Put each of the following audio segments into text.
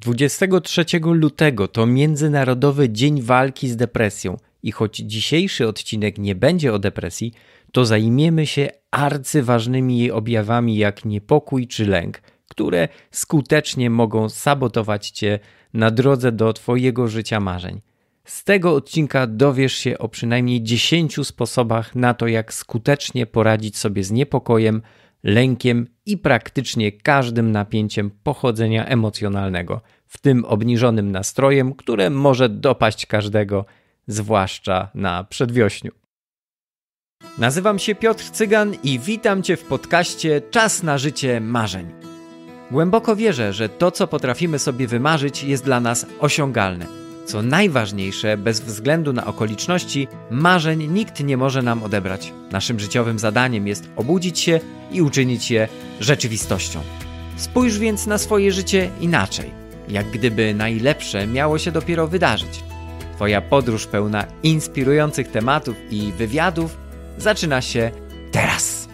23 lutego to Międzynarodowy Dzień Walki z Depresją i choć dzisiejszy odcinek nie będzie o depresji, to zajmiemy się arcyważnymi jej objawami jak niepokój czy lęk, które skutecznie mogą sabotować cię na drodze do twojego życia marzeń. Z tego odcinka dowiesz się o przynajmniej 10 sposobach na to, jak skutecznie poradzić sobie z niepokojem, lękiem i praktycznie każdym napięciem pochodzenia emocjonalnego, w tym obniżonym nastrojem, które może dopaść każdego, zwłaszcza na przedwiośniu. Nazywam się Piotr Cygan i witam Cię w podcaście Czas na życie marzeń. Głęboko wierzę, że to, co potrafimy sobie wymarzyć, jest dla nas osiągalne co najważniejsze, bez względu na okoliczności, marzeń nikt nie może nam odebrać. Naszym życiowym zadaniem jest obudzić się i uczynić je rzeczywistością. Spójrz więc na swoje życie inaczej, jak gdyby najlepsze miało się dopiero wydarzyć. Twoja podróż pełna inspirujących tematów i wywiadów zaczyna się teraz.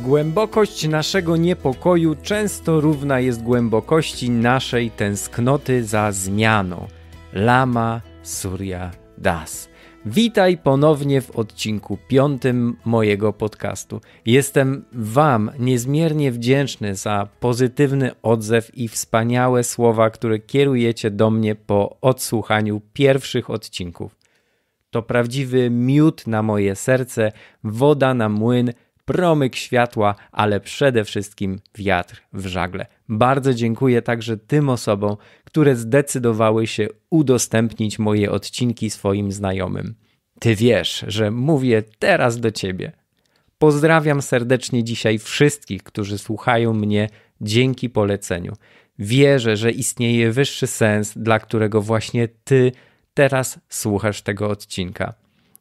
Głębokość naszego niepokoju często równa jest głębokości naszej tęsknoty za zmianą. Lama Surya Das. Witaj ponownie w odcinku piątym mojego podcastu. Jestem Wam niezmiernie wdzięczny za pozytywny odzew i wspaniałe słowa, które kierujecie do mnie po odsłuchaniu pierwszych odcinków. To prawdziwy miód na moje serce, woda na młyn, promyk światła, ale przede wszystkim wiatr w żagle. Bardzo dziękuję także tym osobom, które zdecydowały się udostępnić moje odcinki swoim znajomym. Ty wiesz, że mówię teraz do ciebie. Pozdrawiam serdecznie dzisiaj wszystkich, którzy słuchają mnie dzięki poleceniu. Wierzę, że istnieje wyższy sens, dla którego właśnie ty teraz słuchasz tego odcinka.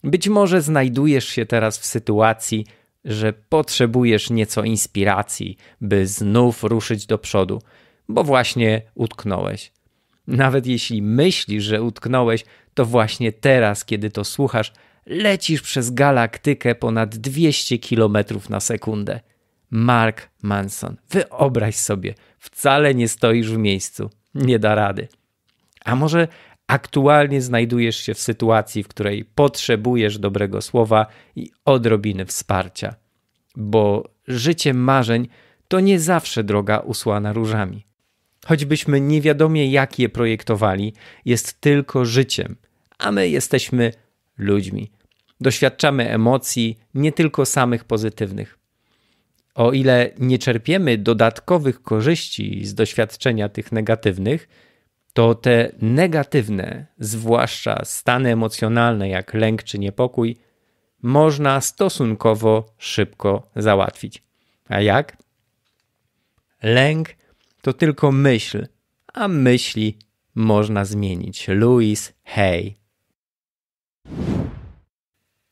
Być może znajdujesz się teraz w sytuacji, że potrzebujesz nieco inspiracji, by znów ruszyć do przodu, bo właśnie utknąłeś. Nawet jeśli myślisz, że utknąłeś, to właśnie teraz, kiedy to słuchasz, lecisz przez galaktykę ponad 200 km na sekundę. Mark Manson, wyobraź sobie, wcale nie stoisz w miejscu, nie da rady. A może aktualnie znajdujesz się w sytuacji, w której potrzebujesz dobrego słowa i odrobiny wsparcia, bo życie marzeń to nie zawsze droga usłana różami. Choćbyśmy niewiadomie jak je projektowali, jest tylko życiem, a my jesteśmy ludźmi. Doświadczamy emocji, nie tylko samych pozytywnych. O ile nie czerpiemy dodatkowych korzyści z doświadczenia tych negatywnych, to te negatywne, zwłaszcza stany emocjonalne jak lęk czy niepokój, można stosunkowo szybko załatwić. A jak? Lęk to tylko myśl, a myśli można zmienić. Louis Hay.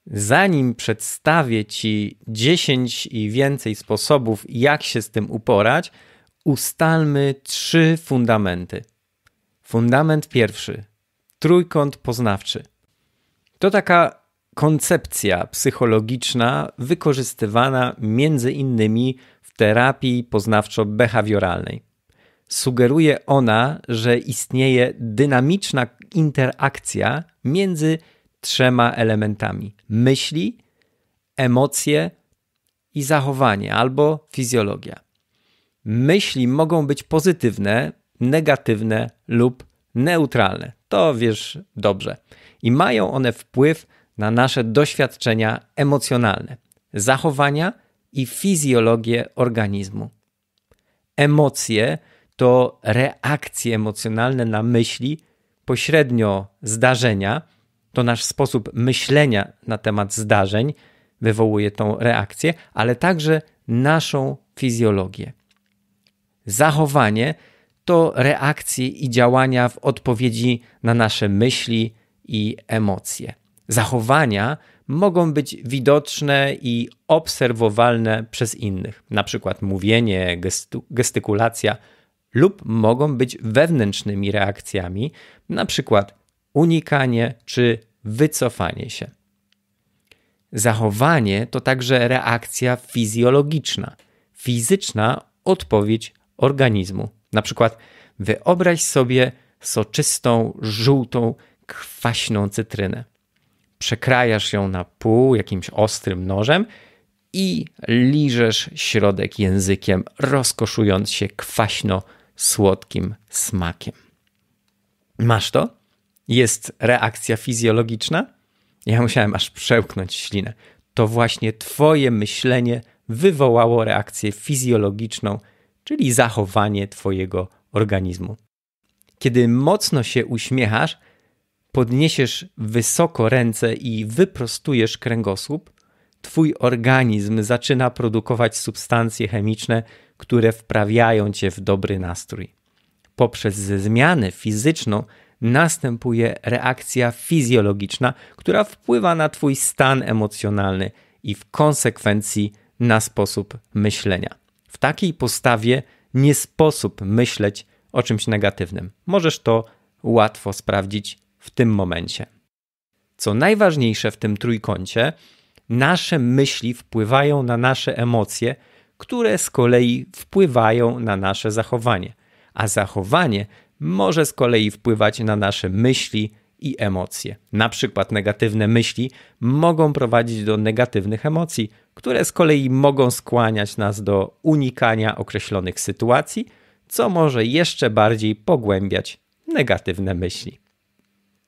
Zanim przedstawię Ci 10 i więcej sposobów, jak się z tym uporać, ustalmy trzy fundamenty. Fundament pierwszy trójkąt poznawczy. To taka koncepcja psychologiczna wykorzystywana między innymi w terapii poznawczo-behawioralnej. Sugeruje ona, że istnieje dynamiczna interakcja między trzema elementami: myśli, emocje i zachowanie albo fizjologia. Myśli mogą być pozytywne, negatywne lub neutralne. To wiesz dobrze. I mają one wpływ na nasze doświadczenia emocjonalne, zachowania i fizjologię organizmu. Emocje to reakcje emocjonalne na myśli, pośrednio zdarzenia, to nasz sposób myślenia na temat zdarzeń wywołuje tą reakcję, ale także naszą fizjologię. Zachowanie to reakcje i działania w odpowiedzi na nasze myśli i emocje. Zachowania mogą być widoczne i obserwowalne przez innych, np. mówienie, gestu, gestykulacja, lub mogą być wewnętrznymi reakcjami, np. unikanie czy wycofanie się. Zachowanie to także reakcja fizjologiczna, fizyczna odpowiedź organizmu. Na przykład wyobraź sobie soczystą, żółtą, kwaśną cytrynę. Przekrajasz ją na pół jakimś ostrym nożem i liżesz środek językiem, rozkoszując się kwaśno-słodkim smakiem. Masz to? Jest reakcja fizjologiczna? Ja musiałem aż przełknąć ślinę. To właśnie Twoje myślenie wywołało reakcję fizjologiczną czyli zachowanie Twojego organizmu. Kiedy mocno się uśmiechasz, podniesiesz wysoko ręce i wyprostujesz kręgosłup, Twój organizm zaczyna produkować substancje chemiczne, które wprawiają Cię w dobry nastrój. Poprzez zmianę fizyczną następuje reakcja fizjologiczna, która wpływa na Twój stan emocjonalny i w konsekwencji na sposób myślenia takiej postawie nie sposób myśleć o czymś negatywnym. Możesz to łatwo sprawdzić w tym momencie. Co najważniejsze w tym trójkącie, nasze myśli wpływają na nasze emocje, które z kolei wpływają na nasze zachowanie, a zachowanie może z kolei wpływać na nasze myśli, i emocje. Na przykład negatywne myśli mogą prowadzić do negatywnych emocji, które z kolei mogą skłaniać nas do unikania określonych sytuacji, co może jeszcze bardziej pogłębiać negatywne myśli.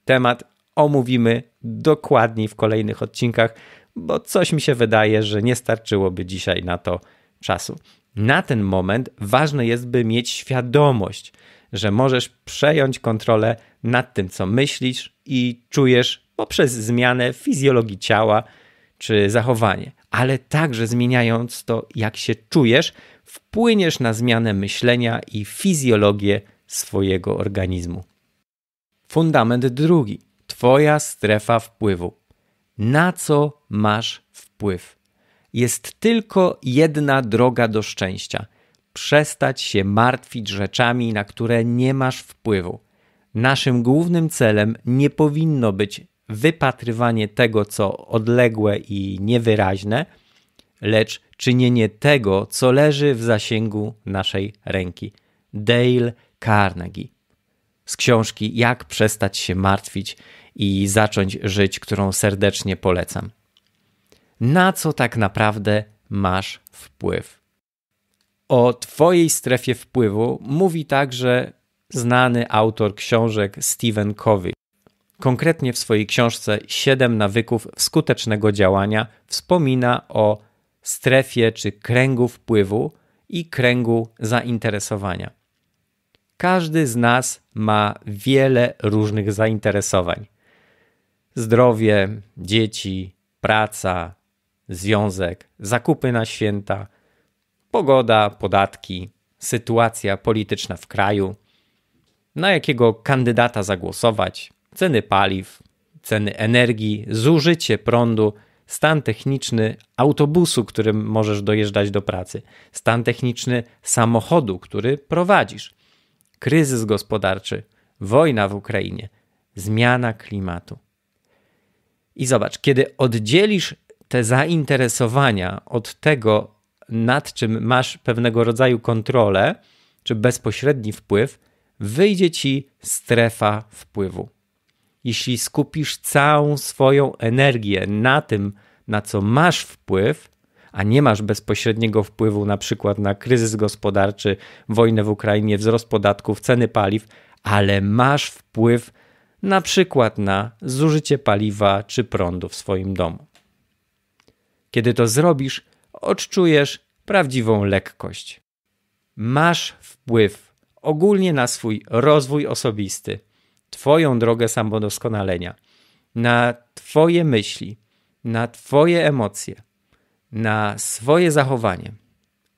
Temat omówimy dokładniej w kolejnych odcinkach, bo coś mi się wydaje, że nie starczyłoby dzisiaj na to czasu. Na ten moment ważne jest, by mieć świadomość, że możesz przejąć kontrolę nad tym, co myślisz i czujesz poprzez zmianę fizjologii ciała czy zachowanie, ale także zmieniając to, jak się czujesz, wpłyniesz na zmianę myślenia i fizjologię swojego organizmu. Fundament drugi Twoja strefa wpływu. Na co masz wpływ? Jest tylko jedna droga do szczęścia przestać się martwić rzeczami, na które nie masz wpływu. Naszym głównym celem nie powinno być wypatrywanie tego, co odległe i niewyraźne, lecz czynienie tego, co leży w zasięgu naszej ręki. Dale Carnegie. Z książki Jak przestać się martwić i zacząć żyć, którą serdecznie polecam. Na co tak naprawdę masz wpływ? O Twojej strefie wpływu mówi także znany autor książek Stephen Covey. Konkretnie w swojej książce Siedem nawyków skutecznego działania wspomina o strefie czy kręgu wpływu i kręgu zainteresowania. Każdy z nas ma wiele różnych zainteresowań: zdrowie, dzieci, praca, związek, zakupy na święta, pogoda, podatki, sytuacja polityczna w kraju, na jakiego kandydata zagłosować, ceny paliw, ceny energii, zużycie prądu, stan techniczny autobusu, którym możesz dojeżdżać do pracy, stan techniczny samochodu, który prowadzisz, kryzys gospodarczy, wojna w Ukrainie, zmiana klimatu. I zobacz, kiedy oddzielisz te zainteresowania od tego, nad czym masz pewnego rodzaju kontrolę czy bezpośredni wpływ, wyjdzie ci strefa wpływu. Jeśli skupisz całą swoją energię na tym, na co masz wpływ, a nie masz bezpośredniego wpływu na przykład na kryzys gospodarczy, wojnę w Ukrainie, wzrost podatków, ceny paliw, ale masz wpływ na przykład na zużycie paliwa czy prądu w swoim domu. Kiedy to zrobisz, odczujesz prawdziwą lekkość. Masz wpływ ogólnie na swój rozwój osobisty, Twoją drogę samodoskonalenia, na Twoje myśli, na Twoje emocje, na swoje zachowanie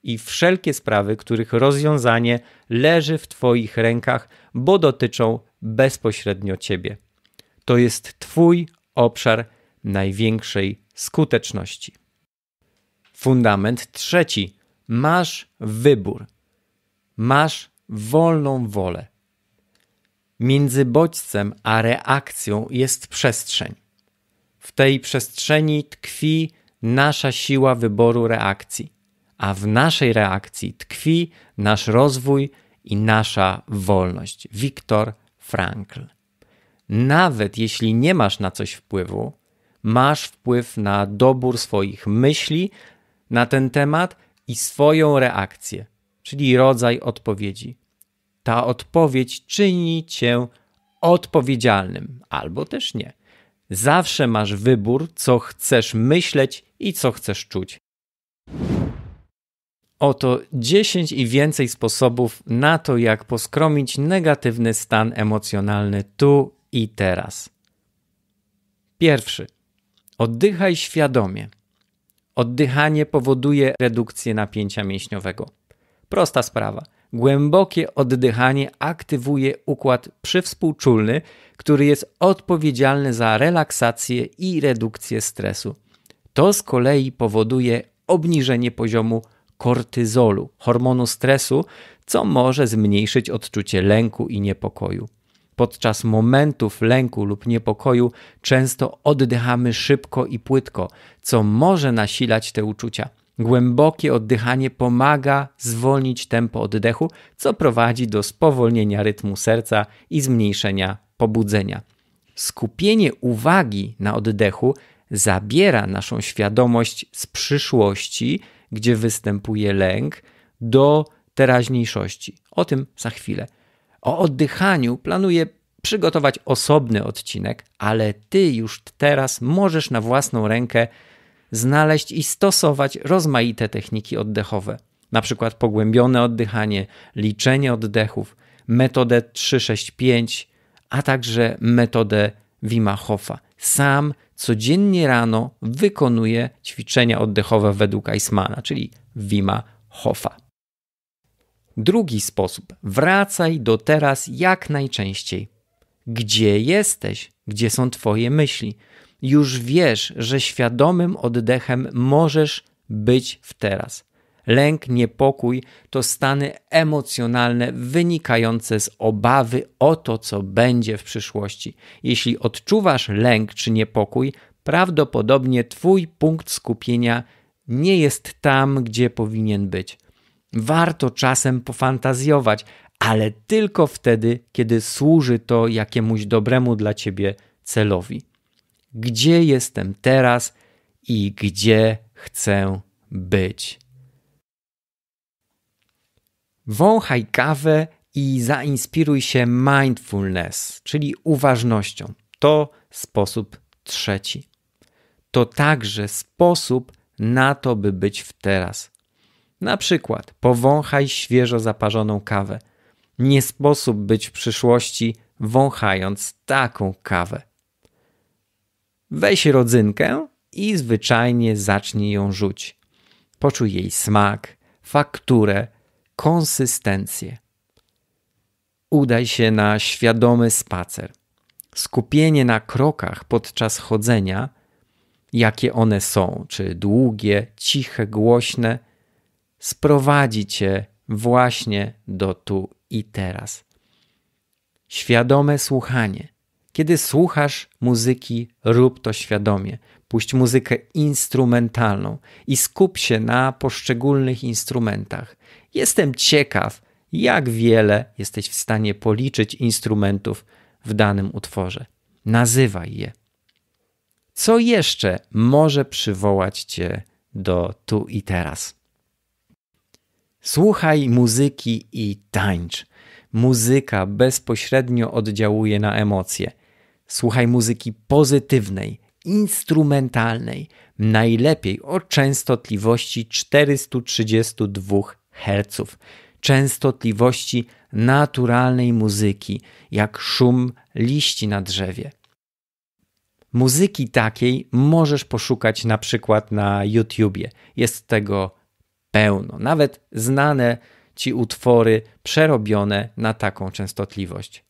i wszelkie sprawy, których rozwiązanie leży w Twoich rękach, bo dotyczą bezpośrednio Ciebie. To jest Twój obszar największej skuteczności. Fundament trzeci. Masz wybór. Masz wolną wolę. Między bodźcem a reakcją jest przestrzeń. W tej przestrzeni tkwi nasza siła wyboru reakcji, a w naszej reakcji tkwi nasz rozwój i nasza wolność. Wiktor Frankl. Nawet jeśli nie masz na coś wpływu, masz wpływ na dobór swoich myśli na ten temat i swoją reakcję czyli rodzaj odpowiedzi. Ta odpowiedź czyni cię odpowiedzialnym, albo też nie. Zawsze masz wybór, co chcesz myśleć i co chcesz czuć. Oto 10 i więcej sposobów na to, jak poskromić negatywny stan emocjonalny tu i teraz. Pierwszy. Oddychaj świadomie. Oddychanie powoduje redukcję napięcia mięśniowego. Prosta sprawa. Głębokie oddychanie aktywuje układ przywspółczulny, który jest odpowiedzialny za relaksację i redukcję stresu. To z kolei powoduje obniżenie poziomu kortyzolu, hormonu stresu, co może zmniejszyć odczucie lęku i niepokoju. Podczas momentów lęku lub niepokoju często oddychamy szybko i płytko, co może nasilać te uczucia. Głębokie oddychanie pomaga zwolnić tempo oddechu, co prowadzi do spowolnienia rytmu serca i zmniejszenia pobudzenia. Skupienie uwagi na oddechu zabiera naszą świadomość z przyszłości, gdzie występuje lęk, do teraźniejszości. O tym za chwilę. O oddychaniu planuję przygotować osobny odcinek, ale ty już teraz możesz na własną rękę znaleźć i stosować rozmaite techniki oddechowe, na przykład pogłębione oddychanie, liczenie oddechów, metodę 365, a także metodę Wima Sam codziennie rano wykonuje ćwiczenia oddechowe według Eismana, czyli Wima Hofa. Drugi sposób. Wracaj do teraz jak najczęściej. Gdzie jesteś? Gdzie są Twoje myśli? już wiesz, że świadomym oddechem możesz być w teraz. Lęk, niepokój to stany emocjonalne wynikające z obawy o to, co będzie w przyszłości. Jeśli odczuwasz lęk czy niepokój, prawdopodobnie Twój punkt skupienia nie jest tam, gdzie powinien być. Warto czasem pofantazjować, ale tylko wtedy, kiedy służy to jakiemuś dobremu dla Ciebie celowi gdzie jestem teraz i gdzie chcę być. Wąchaj kawę i zainspiruj się mindfulness, czyli uważnością. To sposób trzeci. To także sposób na to, by być w teraz. Na przykład powąchaj świeżo zaparzoną kawę. Nie sposób być w przyszłości wąchając taką kawę. Weź rodzynkę i zwyczajnie zacznij ją rzuć. Poczuj jej smak, fakturę, konsystencję. Udaj się na świadomy spacer. Skupienie na krokach podczas chodzenia, jakie one są, czy długie, ciche, głośne, sprowadzi cię właśnie do tu i teraz. Świadome słuchanie kiedy słuchasz muzyki, rób to świadomie. Puść muzykę instrumentalną i skup się na poszczególnych instrumentach. Jestem ciekaw, jak wiele jesteś w stanie policzyć instrumentów w danym utworze. Nazywaj je. Co jeszcze może przywołać cię do tu i teraz? Słuchaj muzyki i tańcz. Muzyka bezpośrednio oddziałuje na emocje – Słuchaj muzyki pozytywnej, instrumentalnej, najlepiej o częstotliwości 432 Hz, częstotliwości naturalnej muzyki, jak szum liści na drzewie. Muzyki takiej możesz poszukać na przykład na YouTubie. Jest tego pełno. Nawet znane ci utwory przerobione na taką częstotliwość.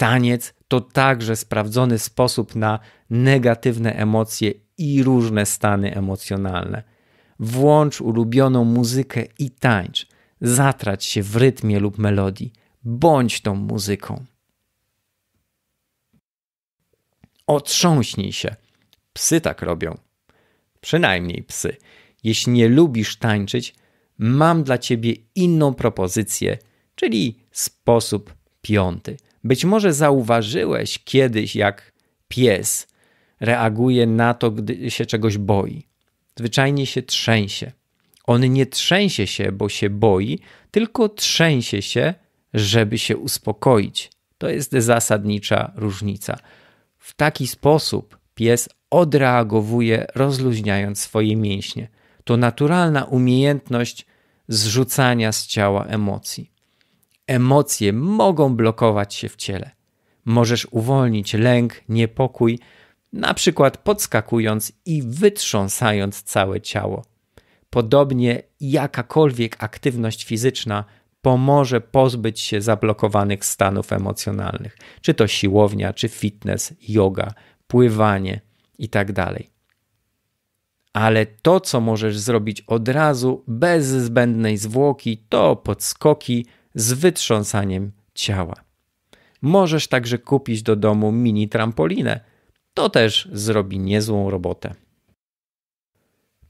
Taniec to także sprawdzony sposób na negatywne emocje i różne stany emocjonalne. Włącz ulubioną muzykę i tańcz. Zatrać się w rytmie lub melodii. Bądź tą muzyką. Otrząśnij się. Psy tak robią. Przynajmniej psy. Jeśli nie lubisz tańczyć, mam dla ciebie inną propozycję, czyli sposób piąty – być może zauważyłeś kiedyś, jak pies reaguje na to, gdy się czegoś boi. Zwyczajnie się trzęsie. On nie trzęsie się, bo się boi, tylko trzęsie się, żeby się uspokoić. To jest zasadnicza różnica. W taki sposób pies odreagowuje, rozluźniając swoje mięśnie. To naturalna umiejętność zrzucania z ciała emocji emocje mogą blokować się w ciele. Możesz uwolnić lęk, niepokój, na przykład podskakując i wytrząsając całe ciało. Podobnie jakakolwiek aktywność fizyczna pomoże pozbyć się zablokowanych stanów emocjonalnych, czy to siłownia, czy fitness, yoga, pływanie itd. Tak Ale to, co możesz zrobić od razu, bez zbędnej zwłoki, to podskoki, z wytrząsaniem ciała. Możesz także kupić do domu mini trampolinę. To też zrobi niezłą robotę.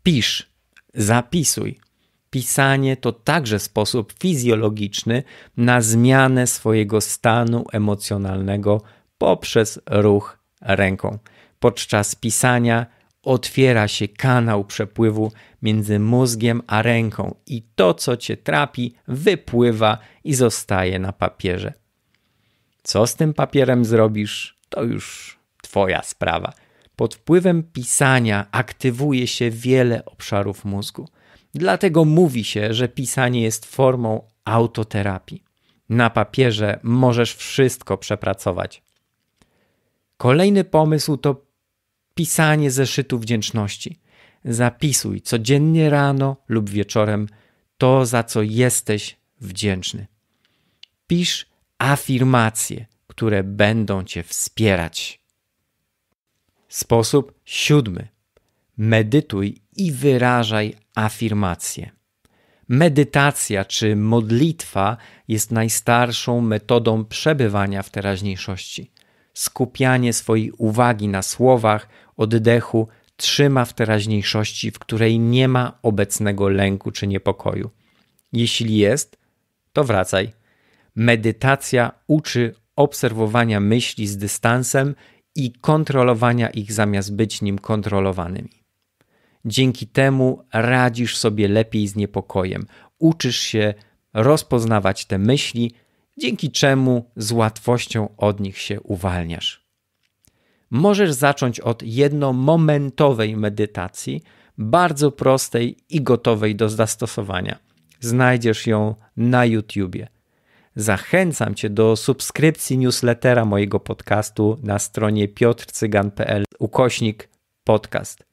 Pisz, zapisuj. Pisanie to także sposób fizjologiczny na zmianę swojego stanu emocjonalnego poprzez ruch ręką. Podczas pisania otwiera się kanał przepływu między mózgiem a ręką i to, co cię trapi, wypływa i zostaje na papierze. Co z tym papierem zrobisz, to już twoja sprawa. Pod wpływem pisania aktywuje się wiele obszarów mózgu. Dlatego mówi się, że pisanie jest formą autoterapii. Na papierze możesz wszystko przepracować. Kolejny pomysł to pisanie zeszytu wdzięczności. Zapisuj codziennie rano lub wieczorem to, za co jesteś wdzięczny. Pisz afirmacje, które będą Cię wspierać. Sposób siódmy. Medytuj i wyrażaj afirmacje. Medytacja czy modlitwa jest najstarszą metodą przebywania w teraźniejszości skupianie swojej uwagi na słowach, oddechu trzyma w teraźniejszości, w której nie ma obecnego lęku czy niepokoju. Jeśli jest, to wracaj. Medytacja uczy obserwowania myśli z dystansem i kontrolowania ich zamiast być nim kontrolowanymi. Dzięki temu radzisz sobie lepiej z niepokojem, uczysz się rozpoznawać te myśli, dzięki czemu z łatwością od nich się uwalniasz. Możesz zacząć od jednomomentowej medytacji, bardzo prostej i gotowej do zastosowania. Znajdziesz ją na YouTubie. Zachęcam Cię do subskrypcji newslettera mojego podcastu na stronie piotrcygan.pl ukośnik podcast.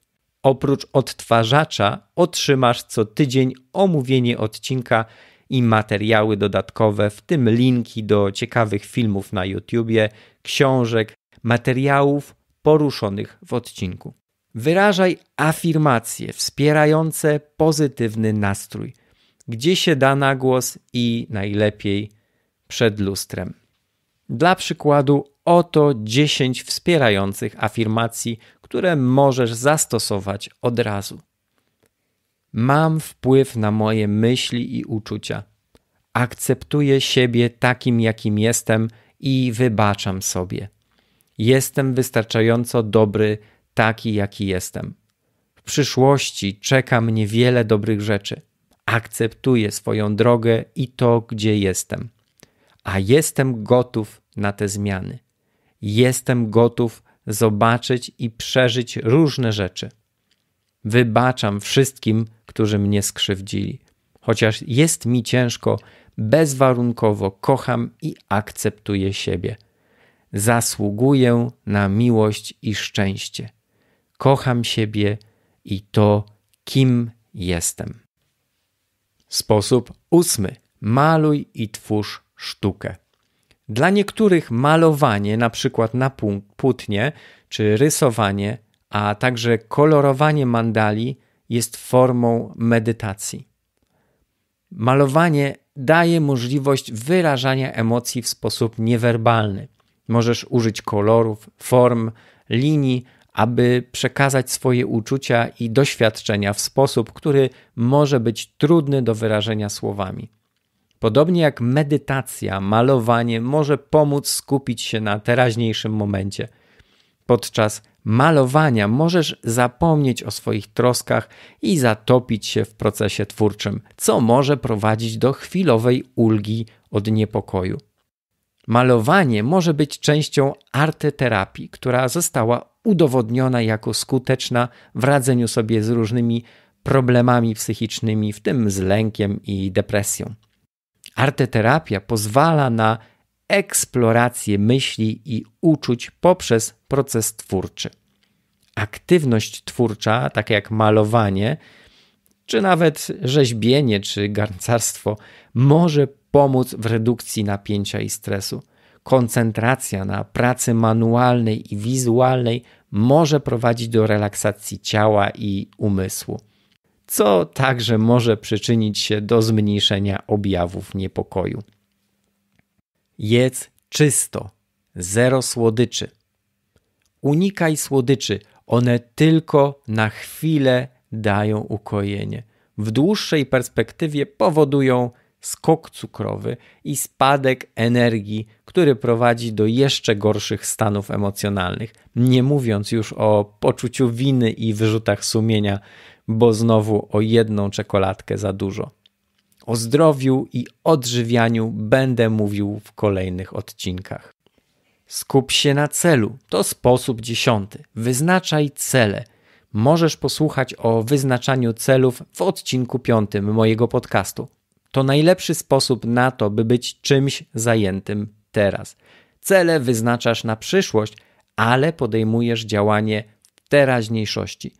Oprócz odtwarzacza otrzymasz co tydzień omówienie odcinka i materiały dodatkowe, w tym linki do ciekawych filmów na YouTubie, książek, materiałów poruszonych w odcinku. Wyrażaj afirmacje wspierające pozytywny nastrój, gdzie się da na głos i najlepiej przed lustrem. Dla przykładu, oto 10 wspierających afirmacji, które możesz zastosować od razu. Mam wpływ na moje myśli i uczucia. Akceptuję siebie takim, jakim jestem i wybaczam sobie. Jestem wystarczająco dobry, taki, jaki jestem. W przyszłości czeka mnie wiele dobrych rzeczy. Akceptuję swoją drogę i to, gdzie jestem. A jestem gotów na te zmiany. Jestem gotów zobaczyć i przeżyć różne rzeczy. Wybaczam wszystkim, którzy mnie skrzywdzili. Chociaż jest mi ciężko, bezwarunkowo kocham i akceptuję siebie. Zasługuję na miłość i szczęście. Kocham siebie i to, kim jestem. Sposób ósmy. Maluj i twórz sztukę. Dla niektórych malowanie, na przykład na płótnie, czy rysowanie, a także kolorowanie mandali jest formą medytacji. Malowanie daje możliwość wyrażania emocji w sposób niewerbalny. Możesz użyć kolorów, form, linii, aby przekazać swoje uczucia i doświadczenia w sposób, który może być trudny do wyrażenia słowami. Podobnie jak medytacja, malowanie może pomóc skupić się na teraźniejszym momencie. Podczas malowania możesz zapomnieć o swoich troskach i zatopić się w procesie twórczym, co może prowadzić do chwilowej ulgi od niepokoju. Malowanie może być częścią arteterapii, która została udowodniona jako skuteczna w radzeniu sobie z różnymi problemami psychicznymi, w tym z lękiem i depresją. Arteterapia pozwala na eksplorację myśli i uczuć poprzez proces twórczy. Aktywność twórcza, tak jak malowanie, czy nawet rzeźbienie czy garncarstwo, może pomóc w redukcji napięcia i stresu. Koncentracja na pracy manualnej i wizualnej może prowadzić do relaksacji ciała i umysłu, co także może przyczynić się do zmniejszenia objawów niepokoju. Jedz czysto, zero słodyczy. Unikaj słodyczy, one tylko na chwilę dają ukojenie. W dłuższej perspektywie powodują skok cukrowy i spadek energii, który prowadzi do jeszcze gorszych stanów emocjonalnych, nie mówiąc już o poczuciu winy i wyrzutach sumienia, bo znowu o jedną czekoladkę za dużo. O zdrowiu i odżywianiu będę mówił w kolejnych odcinkach. Skup się na celu. To sposób dziesiąty. Wyznaczaj cele. Możesz posłuchać o wyznaczaniu celów w odcinku piątym mojego podcastu. To najlepszy sposób na to, by być czymś zajętym teraz. Cele wyznaczasz na przyszłość, ale podejmujesz działanie w teraźniejszości.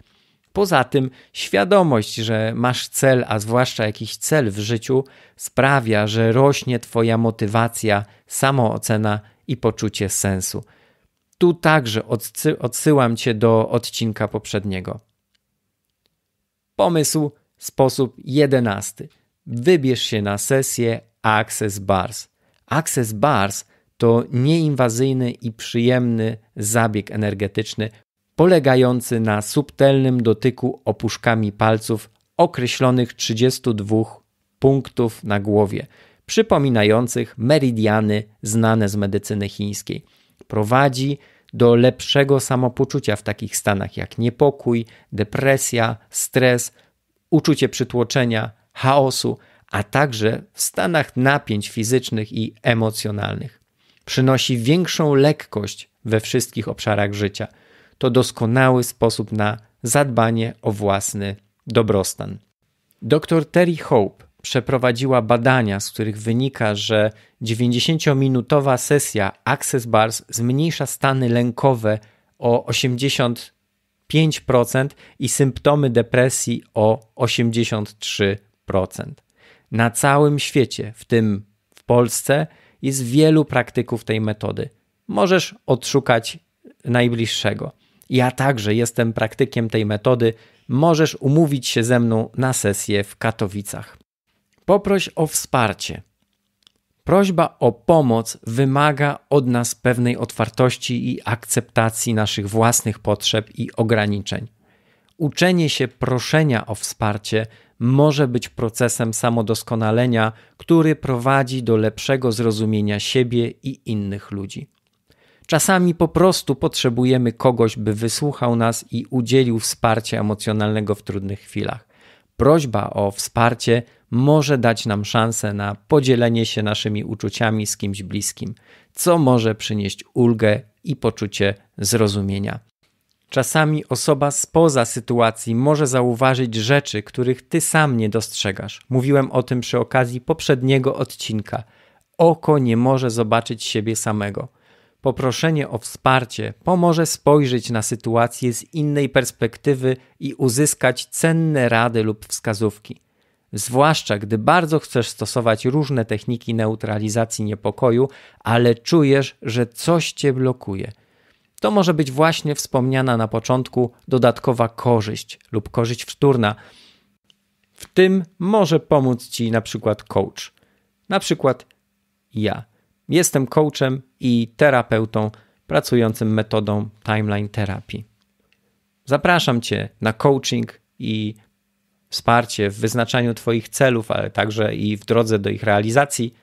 Poza tym świadomość, że masz cel, a zwłaszcza jakiś cel w życiu, sprawia, że rośnie Twoja motywacja, samoocena i poczucie sensu. Tu także odsy odsyłam Cię do odcinka poprzedniego. Pomysł, sposób jedenasty. Wybierz się na sesję Access Bars. Access Bars to nieinwazyjny i przyjemny zabieg energetyczny, polegający na subtelnym dotyku opuszkami palców określonych 32 punktów na głowie, przypominających meridiany znane z medycyny chińskiej. Prowadzi do lepszego samopoczucia w takich stanach jak niepokój, depresja, stres, uczucie przytłoczenia, chaosu, a także w stanach napięć fizycznych i emocjonalnych. Przynosi większą lekkość we wszystkich obszarach życia – to doskonały sposób na zadbanie o własny dobrostan. Dr Terry Hope przeprowadziła badania, z których wynika, że 90-minutowa sesja Access Bars zmniejsza stany lękowe o 85% i symptomy depresji o 83%. Na całym świecie, w tym w Polsce, jest wielu praktyków tej metody. Możesz odszukać najbliższego. Ja także jestem praktykiem tej metody. Możesz umówić się ze mną na sesję w Katowicach. Poproś o wsparcie. Prośba o pomoc wymaga od nas pewnej otwartości i akceptacji naszych własnych potrzeb i ograniczeń. Uczenie się proszenia o wsparcie może być procesem samodoskonalenia, który prowadzi do lepszego zrozumienia siebie i innych ludzi. Czasami po prostu potrzebujemy kogoś, by wysłuchał nas i udzielił wsparcia emocjonalnego w trudnych chwilach. Prośba o wsparcie może dać nam szansę na podzielenie się naszymi uczuciami z kimś bliskim, co może przynieść ulgę i poczucie zrozumienia. Czasami osoba spoza sytuacji może zauważyć rzeczy, których ty sam nie dostrzegasz. Mówiłem o tym przy okazji poprzedniego odcinka. Oko nie może zobaczyć siebie samego. Poproszenie o wsparcie pomoże spojrzeć na sytuację z innej perspektywy i uzyskać cenne rady lub wskazówki. Zwłaszcza gdy bardzo chcesz stosować różne techniki neutralizacji niepokoju, ale czujesz, że coś cię blokuje. To może być właśnie wspomniana na początku dodatkowa korzyść lub korzyść wtórna. W tym może pomóc ci na przykład coach, na przykład ja. Jestem coachem i terapeutą pracującym metodą timeline terapii. Zapraszam Cię na coaching i wsparcie w wyznaczaniu Twoich celów, ale także i w drodze do ich realizacji.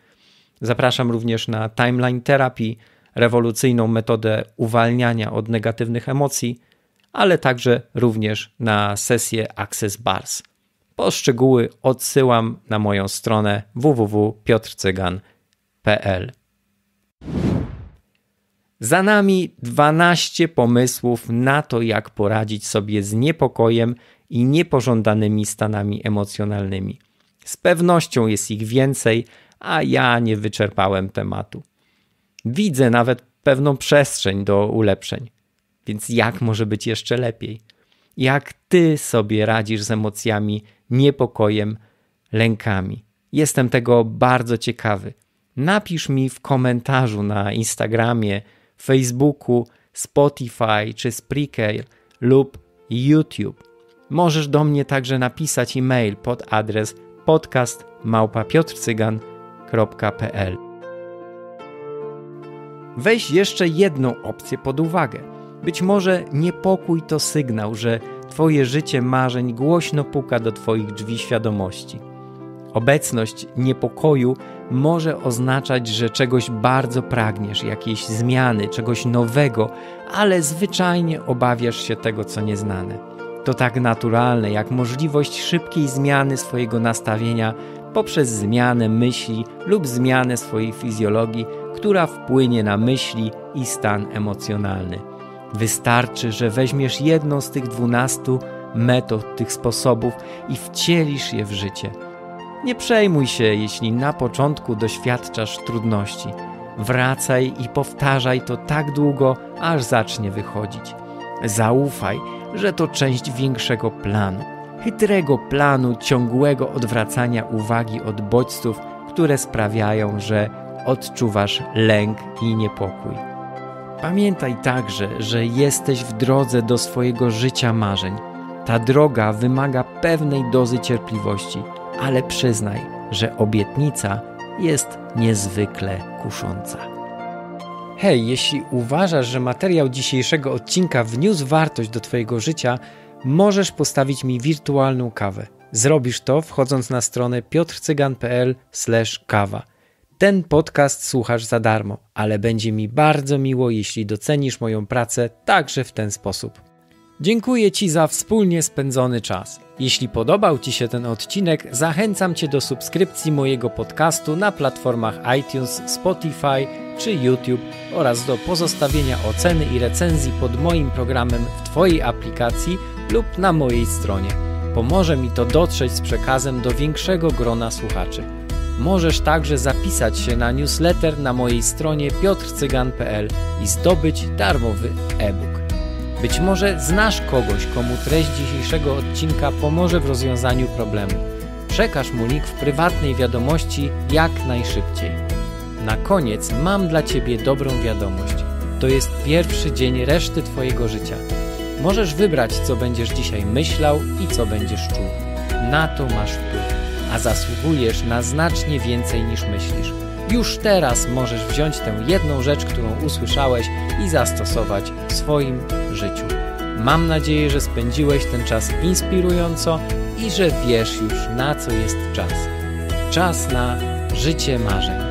Zapraszam również na timeline terapii, rewolucyjną metodę uwalniania od negatywnych emocji, ale także również na sesję Access Bars. Po szczegóły odsyłam na moją stronę www.piotrcygan.pl. Za nami 12 pomysłów na to, jak poradzić sobie z niepokojem i niepożądanymi stanami emocjonalnymi. Z pewnością jest ich więcej, a ja nie wyczerpałem tematu. Widzę nawet pewną przestrzeń do ulepszeń, więc jak może być jeszcze lepiej? Jak ty sobie radzisz z emocjami, niepokojem, lękami? Jestem tego bardzo ciekawy. Napisz mi w komentarzu na Instagramie, Facebooku, Spotify czy Spreaker lub YouTube. Możesz do mnie także napisać e-mail pod adres podcastmałpapiotrcygan.pl Weź jeszcze jedną opcję pod uwagę. Być może niepokój to sygnał, że Twoje życie marzeń głośno puka do Twoich drzwi świadomości Obecność niepokoju może oznaczać, że czegoś bardzo pragniesz, jakiejś zmiany, czegoś nowego, ale zwyczajnie obawiasz się tego, co nieznane. To tak naturalne, jak możliwość szybkiej zmiany swojego nastawienia poprzez zmianę myśli lub zmianę swojej fizjologii, która wpłynie na myśli i stan emocjonalny. Wystarczy, że weźmiesz jedną z tych dwunastu metod, tych sposobów i wcielisz je w życie – nie przejmuj się, jeśli na początku doświadczasz trudności. Wracaj i powtarzaj to tak długo, aż zacznie wychodzić. Zaufaj, że to część większego planu, chytrego planu ciągłego odwracania uwagi od bodźców, które sprawiają, że odczuwasz lęk i niepokój. Pamiętaj także, że jesteś w drodze do swojego życia marzeń. Ta droga wymaga pewnej dozy cierpliwości ale przyznaj, że obietnica jest niezwykle kusząca. Hej, jeśli uważasz, że materiał dzisiejszego odcinka wniósł wartość do Twojego życia, możesz postawić mi wirtualną kawę. Zrobisz to wchodząc na stronę piotrcygan.pl/kawa. Ten podcast słuchasz za darmo, ale będzie mi bardzo miło, jeśli docenisz moją pracę także w ten sposób. Dziękuję Ci za wspólnie spędzony czas. Jeśli podobał Ci się ten odcinek, zachęcam Cię do subskrypcji mojego podcastu na platformach iTunes, Spotify czy YouTube oraz do pozostawienia oceny i recenzji pod moim programem w Twojej aplikacji lub na mojej stronie. Pomoże mi to dotrzeć z przekazem do większego grona słuchaczy. Możesz także zapisać się na newsletter na mojej stronie piotrcygan.pl i zdobyć darmowy e-book. Być może znasz kogoś, komu treść dzisiejszego odcinka pomoże w rozwiązaniu problemu. Przekaż mu link w prywatnej wiadomości jak najszybciej. Na koniec mam dla Ciebie dobrą wiadomość. To jest pierwszy dzień reszty Twojego życia. Możesz wybrać, co będziesz dzisiaj myślał i co będziesz czuł. Na to masz wpływ, a zasługujesz na znacznie więcej niż myślisz. Już teraz możesz wziąć tę jedną rzecz, którą usłyszałeś i zastosować w swoim życiu. Mam nadzieję, że spędziłeś ten czas inspirująco i że wiesz już na co jest czas. Czas na życie marzeń.